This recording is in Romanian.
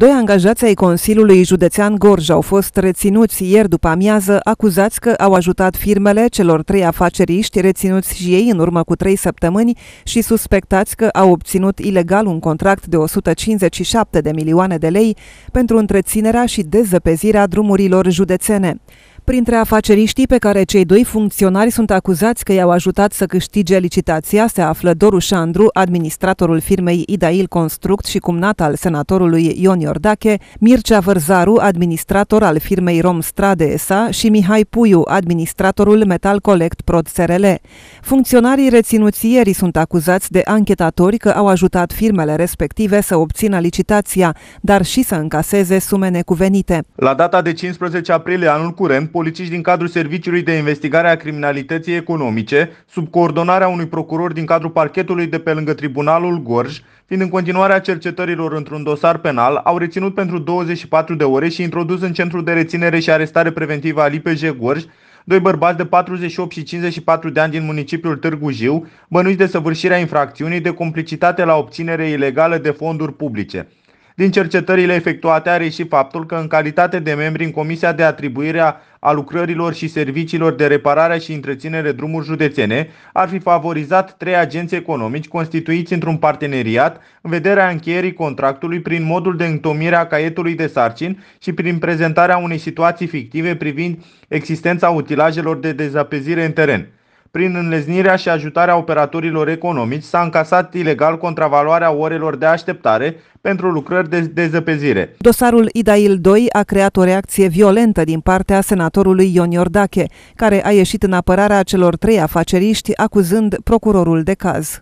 Doi angajați ai Consiliului Județean Gorj au fost reținuți ieri după amiază, acuzați că au ajutat firmele celor trei afaceriști reținuți și ei în urmă cu trei săptămâni și suspectați că au obținut ilegal un contract de 157 de milioane de lei pentru întreținerea și dezăpezirea drumurilor județene. Printre afaceriștii pe care cei doi funcționari sunt acuzați că i-au ajutat să câștige licitația se află Doru Șandru, administratorul firmei Idail Construct și cumnat al senatorului Ion Iordache, Mircea Vărzaru, administrator al firmei Strade SA și Mihai Puiu, administratorul Metal Collect Prod SRL. Funcționarii reținuțierii sunt acuzați de anchetatori că au ajutat firmele respective să obțină licitația, dar și să încaseze sume necuvenite. La data de 15 aprilie anul curent, polițiști din cadrul Serviciului de Investigare a Criminalității Economice, sub coordonarea unui procuror din cadrul parchetului de pe lângă Tribunalul Gorj, fiind în continuarea cercetărilor într-un dosar penal, au reținut pentru 24 de ore și introdus în centru de reținere și arestare preventivă al IPJ Gorj doi bărbați de 48 și 54 de ani din municipiul Târgu Jiu, bănuiți de săvârșirea infracțiunii de complicitate la obținere ilegală de fonduri publice. Din cercetările efectuate a și faptul că în calitate de membri în Comisia de Atribuire a lucrărilor și serviciilor de reparare și întreținere drumuri județene ar fi favorizat trei agenți economici constituiți într-un parteneriat în vederea încheierii contractului prin modul de întomire a caietului de sarcin și prin prezentarea unei situații fictive privind existența utilajelor de dezapezire în teren. Prin înleznirea și ajutarea operatorilor economici s-a încasat ilegal contravaloarea orelor de așteptare pentru lucrări de dezăpezire. Dosarul Idail 2 a creat o reacție violentă din partea senatorului Ion Iordache, care a ieșit în apărarea celor trei afaceriști acuzând procurorul de caz.